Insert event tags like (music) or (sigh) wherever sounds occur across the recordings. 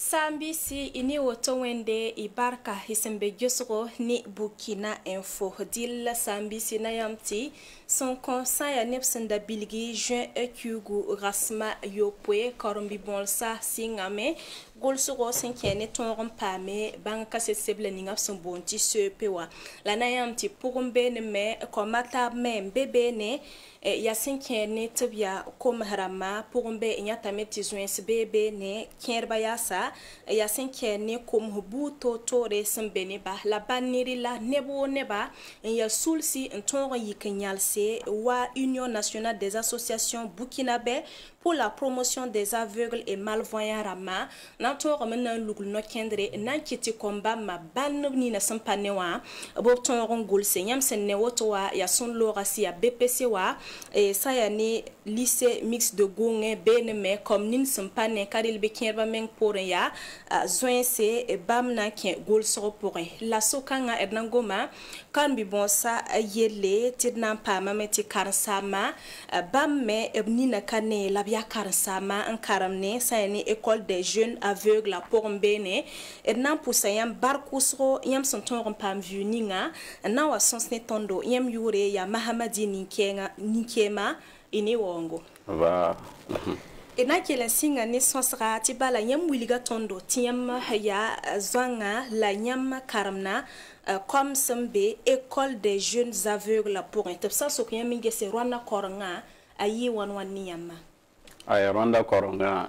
sambisi ini woto wende ibarka hisembe gyosogo ni burkina info dilla sambisi na yamti son konsan ya nebsenda bilgi juin ekugu rasma yopue korombi bonsa singame golsgo sẽn kẽ ne tõog n paame bãng son la ninga b sẽn la na yãmb tɩ pʋgẽ beene me ko mata me n be ya sẽn kẽ ne tɩ b yaa koms rãmbã pʋgẽ be n yãtame tɩ ne, ya sẽn kẽ ne koms buud toor ne ba la ba la nebo neba il ya sulsi ton yi n yik wa union nationale des associations burkina pour la promotion des aveugles et malvoyants rama. na tõogame na n lugl no-kẽndre n na n kɩ tɩ kõm-bãmbã bãnd b nina sẽn pa ne wã b b tõog n gʋlse yãmb sẽn ne woto wã yaa sõn looga sɩ yaa bpc wã sã yaa ne lycée mix de gongẽ beene me kom nin sẽn pa ne ka rel be kẽerbã meng poorẽ yaa e, zoẽse e, bãmb na n kẽ golsg pʋgẽ la so-kãngã d na n goma kan bɩ bõosa e, yelle tɩ d na n paamame tɩ karen-saama bãmb me b nina ka ne la b yaa karen-saama n karem ne sã yaa ne école des jeunes aveugle a pʋgẽ beene d na n pʋsa yãmb bark wʋsgo yãmb sẽn tõog n paam viu ninga n na n wa sõs ne tõndo yãmb yʋʋre yaa mahamadi ninkɛɛma y ne waoongo d na n kell n sɩnga ne sõsga tɩ bala yãmb wilga tõndo tɩ yãmb yaa zoãnga la yãmb karemna comme sẽn be école des jeunes aveugles la pʋgẽ tɩ b sã n sok yãmb n ges rõanda korenga a yɩɩ wãn wãn ne yãmbã a rõanda korenga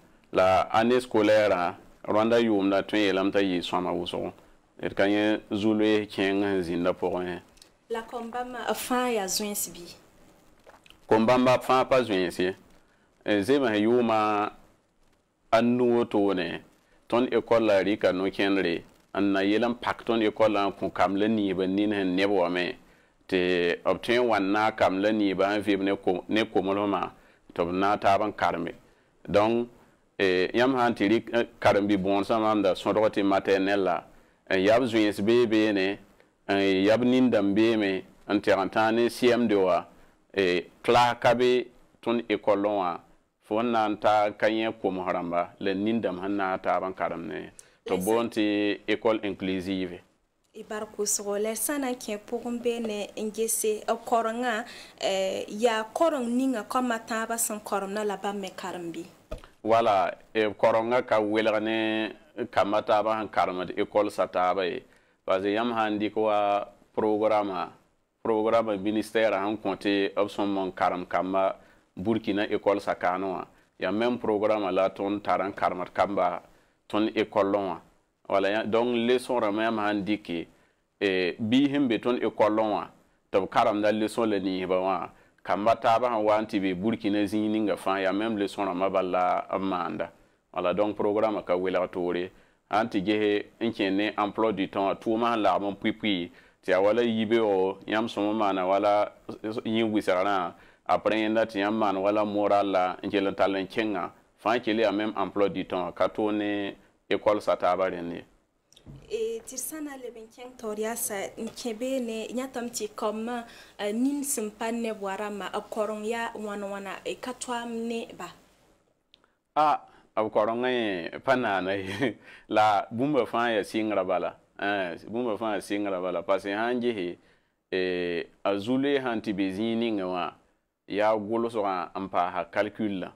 la année scolaire rwanda yʋʋmda tõe yeelame t'a yɩɩ sõama wʋsgo d ka yẽ zulu ye kẽng sẽn zĩndã pʋgẽ la kõmbãmba fãa yaa zõens bɩ kõmbãmba fãa pa zõens ye zema sẽn yʋʋma a nu wotone tõnd école la rɩka no-kẽnre n na yel n pak tõnd école la n kũ kam la niiba nin sẽn neb wame tɩ b tõe n wa naag kam la niiba n vɩb ne komlsmã tɩ b na taab n karme donc Eh, yãmb sã n tɩ rɩ eh, karen-bi-bõonsã maamda sõdg tɩ maternel la n eh, yab bee beene n yab nindãmb beeme n teg n tãag ne siɛmde wã klas ka be tõnd ekol wã fo n na n taag ka yẽ koms rãmba la nindãmb sẽn na n taab n karem ne tɩ boon tɩ ekol inclusive y bar la sã na n kẽ pʋg n n gese b yaa koreng ninga koama tãabã sẽn koremna la bãmb me karem wala e, koronga ka welgne kamba taaba sẽn karemd école sa taaba ye parce que yãmb sãn dɩk wa programa programa ministɛrã sẽn kõ tɩ b sõm n karem kamba burkina école sakaanẽ wã yaa même programa la tõnd tar n karemd kamba tõnd école wã wala donc leçon rãmbã yãmb sãn dɩke biis sẽn be tõnd école wã tɩ b karemda leçon la niisbã wã kamba taaba sãn wa n tɩ be burkina zĩig ninga fãa yaa mem le sõrãmã bala n maanda wala donc programma ka welg toore sãn tɩ gese n kẽ ne emploi du temps tʋʋmã sẽn lagm n pui-pui tɩ yaa wala yibeoo yãmb sõm n maana wala yĩ wɩsgrã a yẽnda tɩ yãmb maan wala morala n kell n tall n kẽnga fãa kell yaa mem emploi du temps ka tʋʋ ne école sa taaba rẽnd ye E, tirsana lebenken toriya sa nkebe ne e, ya nyatamti kama nin simpa ne bɔra ma a kɔrɔn ya wani wana e, ka tɔa ne ba a a kɔrɔn ye pa naana ye (laughs) la bumba fãa ya sɩngra bala bumba fãa ya sɩngra bala parce que sãn a zule sãn tɩ be zĩig ninga wã yaa gʋlsgã n paasa calcul la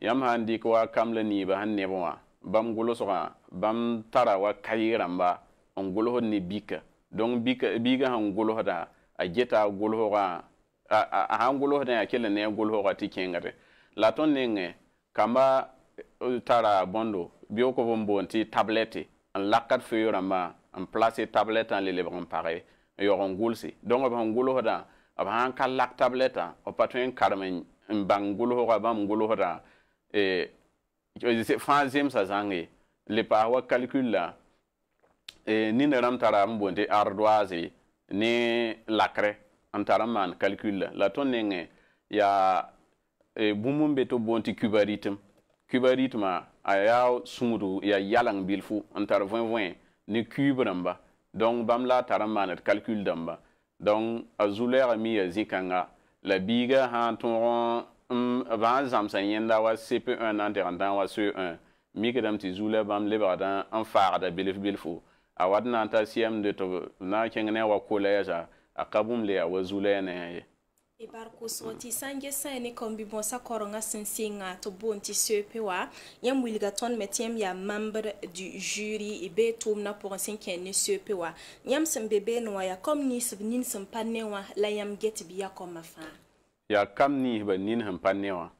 yãmb sãn dɩk wa kam la niiba sãn neb wã bam golo soga bam tara wa kayiramba n golsd ne bika donc bika biga sãn golsda a geta golsga a sãn golsdã yaa kell ne a golsga tɩ kẽngre la tõnd nengẽ kamba e, tara bõndo beookb n boond tɩ tablɛte n lakd feu rãmbã n place tablɛtã le lebg n page n yaog n gʋlse donc b sẽn golsdã b sãn ka lak tablɛtã b pa tõe n karem n bãng golsga bãmb golsda c'est fãa zemsa zangé le paas wa calcul la e, ni ne ram taram bonté ardoise ni lakre n tara n maan calcul la la tõnd nengẽ yaa e, bũmb n be tɩ cubaritme boond a ya sumudu ya yalang bilfu en tar 20 20 ni cuub rãmba donc bam la taram man calcul damba donc a mi zikanga la biga sã ton Mm, Van zam sa yenda waz sepe un nan deran dan waz sepe un. Mi ke dam ti zoule bam le ba dan an farda belif belifou. Awad nan tasye mde tovou. Nan yon gen genen wakoleja akaboum le waz zoule nenye. E Barko Soti, san gen sa ene kombi bon sa koron nga sensi nga tovou bon nti soupe wak. Nyam wil gaton metyem ya mambre di juri ibe e toum nan pou gansen kenen soupe wak. Nyam se mbebe noua ya kom nis vnin se mpane wak la yam get bi ya kom afan. ya kam ni ba nin han panewa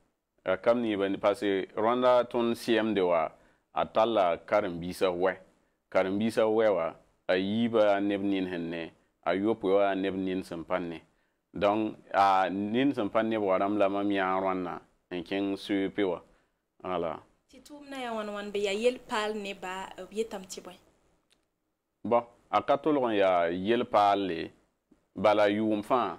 ya kam ni ba pase ronda ton cm de wa atalla karim bisa we karim bisa we wa a yiba neb nin han ne a yopo wa neb nin san panne don a nin san panne wa ram la ma mi an ronna en ken su pe wa ala ti tum na ya wan wan be ya yel pal ne ba yetam euh, ti boy bon a katol ya yel pal le bala yum fan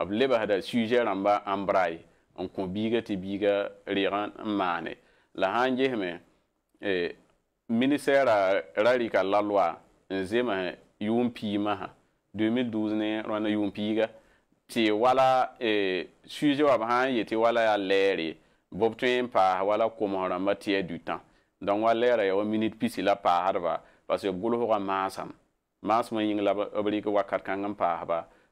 ab leba hada rãmbã n braai n kõ biiga tɩ biga rɩɩgã la sãn gesme minisɛɛra ra rɩka la loi n zems yʋʋm 2012 ne rõnd yʋʋm piiga tɩ wala e wã b sã wala ya lɛɛre bob b wala koms rãmbã du temps dutã donc wala lɛɛra ya wa minit pisi la harba parce que b masam mas maasmã yĩng la b rɩk pa kãng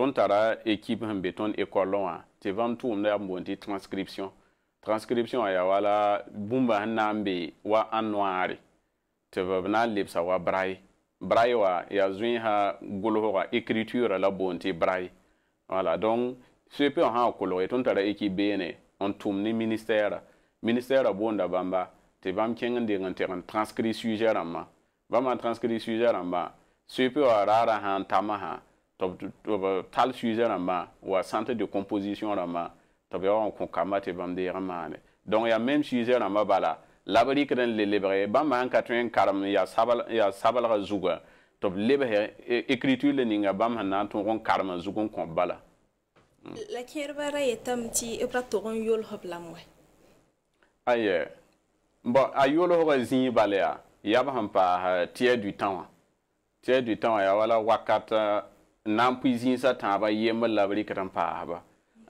tõnd tara ekip sẽn be tõnd ekɔlã wã tɩ bãmb tʋʋmda transcription transcription aya wala bumba wa anwaari. noaare tɩ b na wa ya braye ha yaa zõesã écriture la bonté braille voilà wala donc peu peu n kʋlge ton tara équipe bene On tumni ministère ministère bonda bamba bãmba tɩ bãmb kẽng n en transcription teg transcrit sujet rãmbã bãmb n transcrit sujet rãmbã cp wã tal sujet là main ou un centre de composition là ma t'as vu on concama te bande hein, là ma hein. donc il y a même sujet là ma bala la brique dans les livres ben hein, il y a sabal il y a sabal hmm. la zuga livre écriture les n'inga ben ma nan ton karma zugon kon bala la kerbara est un petit et pas tout un yol hop la moi aïe bon aïe le voisin balaya il y a pas euh, tiers du temps tiers du temps et voilà wakata euh, n na n pʋɩ zĩisã tãabã yembr la b rɩkd n paasba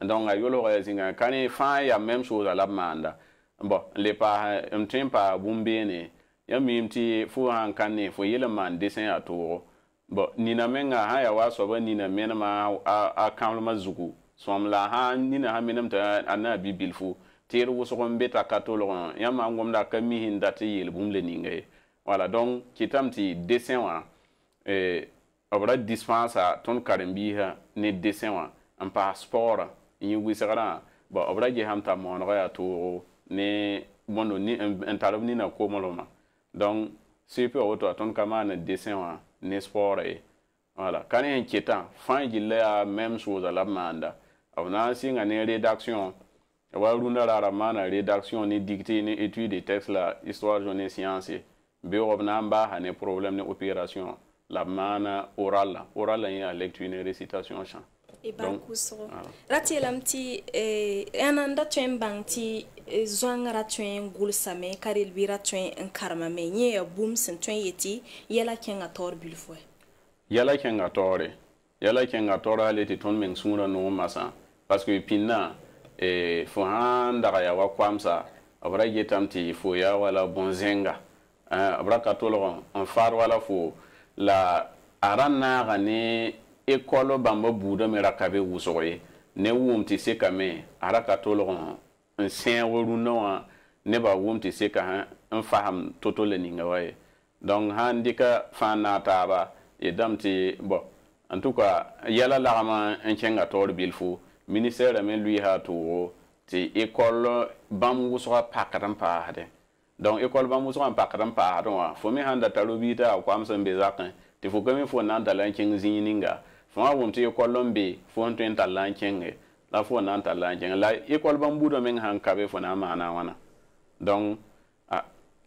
donc a yolga ya zĩnga ka ne fãa yaa mem soosa la b maanda bon n le paas m tõe n paas bũmb-beene yã miim tɩ fo sã n kan ne fo yel n maan desẽ yaa toogo bon nina menga sã yaa waa soaba nina menemã a kãblmã zugu sõam la sã nina sã menem tɩ a na a bi-bil fo teer wʋsg n be ta ka tolg yã maan gomda a ka mis n dat n yeel bũmb le ninga ye wala donc kɩtame tɩ desẽ wã eh, b ra dispensa tõnd karen-biisã ne desẽ wã n paas spɔgrã n yĩ wɩsgrã ba b ra gesam t'a moonegã yaa toogo ne bõndo n tar b nina komrmã donc sɩp wa woto a tõnd ka maan desẽ wã ne spɔgra ye wala ka ne n ketã fãa gilla yaa mem soosa la b maanda b na n sɩnga ne rédaction wa rũndã raara maana rédaction ne dicté ne étude de texte la histoire jo ne science beoog b na n baasa ne problème ne opération la maana oral eh, eh, la oral la eh. a lecture recitation chant i ban kusɔgɔ rati yelam tɩ ãn n da tõe n bãng tɩ zɔng ra tõe n gʋlsame ka relbi ra tõe n karemame yẽ yaa bũmb sẽn tõe n yetɩ yɛla kẽnga taoor bilfʋɛ yɛla kẽnga taoore yɛla kẽnga taoora ale tɩ tõnd meng sũurã noog masã parce pĩnnã fo sã n dag yaa wa koamsa b ra getame tɩ fo yaa wala bõn-zẽnga b ra ka wala fo la naaga ne ekolo bamba buudã me rakabe wusoye ne wʋm wum ti se kame ka tolgon n sẽn rũndã wã nebã wʋm tɩ seka n fasem to-to la ninga wa ye donc sãn dɩka fãa naag taaba yeelame tɩ bɔ en tout cas yɛla lagma n kẽnga taoor bil fo ministɛrã me lʋɩɩsa a toogo tɩ école bãmb wʋsga pakd n paasdẽ donc école bãmb wʋsg n pakd n paasdẽ wã fo me sãn da tar obiita a koam sẽn be zakẽ tɩ fo ka me fo na n tall n kẽng zĩig ninga fo wã wʋm tɩ école n be fo n tõe n tall n kẽnge la fo na n tall n kẽng la école bãmb buudã meng sãn ka be fo na n maana wãna donc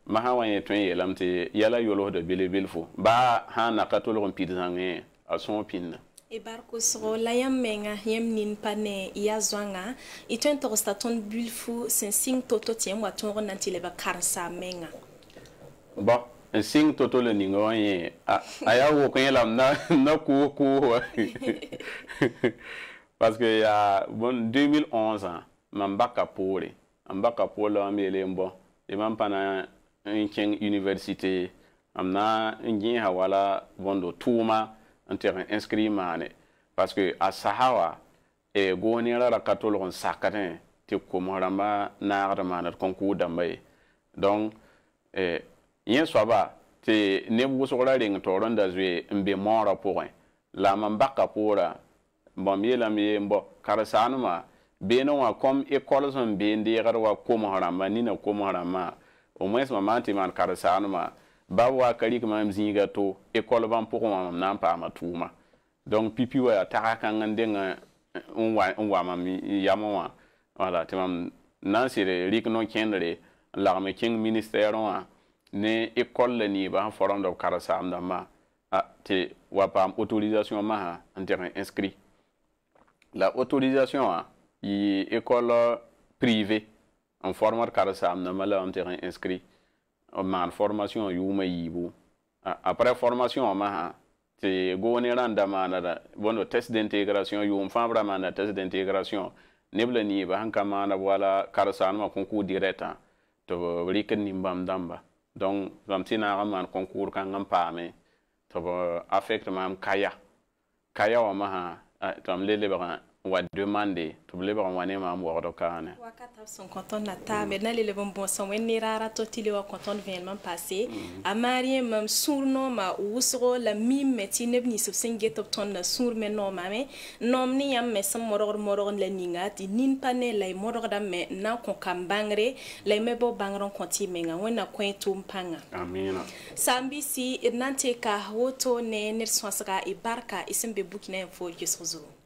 ma sã wã yẽ tõe n yeelame tɩ yɛla yolsda bele fo baa sã n naka tolg n pid zãngẽ a sõog pĩnna e barko sogo la yam menga yam nin pane ya zwanga i e tõe n togs t'a tõnd bil fu sẽn sɩng to-to tɩ yãmb wa tõog n na n tɩ leb karsa menga bõ n sɩng to-to le ninga wã yẽ a yaa wʋk yẽ la m na kʋʋs kʋʋs wa parce que yaa bon 2011 e mam baka poore n baka poor la wãm yeele n bõ tɩ mam pa na n kẽng université m na n gẽesa wala bõndo tʋʋma n tɩg n inscrit maane parce que a saha wa goonera ra ka tolg n sakdẽ tɩ koms rãmbã naagd maan d kõnkuu dãmba ye donc yẽ soaba tɩ neb wʋsg ra reng taoor n da zoe n be moorã pʋgẽ la m n baka poorã bãmb yeelame ye n bɔ karsaanmã beene wã kom école sẽn been deegd wa koms rãmbã nina koms rãmbã au moins mam maan tɩ maan karsaanmã bab wa ka mam zĩiga to école bãmb pour wã mam na n paama donc pipi wa taga kãngã n dengã on wa mam yamo wa wala te mam nan sire rik rɩk no-kẽndre n lagme kẽng ministɛɛr wã ne école ni ba forum de karasa kar ma dãmbã tɩ wa pam autorisation m'a n terrain inscrit la autorisation wã yɩ école privé en forme kar-saam dãmbã la mam terrain inscrit n formation yuma yiibu après formation ma te goo ne rãnda maanada bõndo test d'intégration yʋʋm fãa test d'intégration neb ni ba sẽn ka maana wala concours dirɛtã tɩ b rɩkd nimbãmb donc bãmb tɩ concours kãng n paame to mam affect ma kaya kaya wã m'a, tɩ le wa demande tubule baga wane ma mwa do kane wa kata son content na mhm. ta mais nali le bon bon son wen ni rara to tile wa content vraiment passé a marié mam sourno ma wusro la mim meti ne ni sub singe top ton na sour men no mame nom ni yam me sam moror moror la ninga ti nin pane la moror da me na ko kambangre la me bo bangron konti me nga wen na ko tum panga amina sambi si nante ka hoto ne ner swansra e barka isembe bukina fo yesozo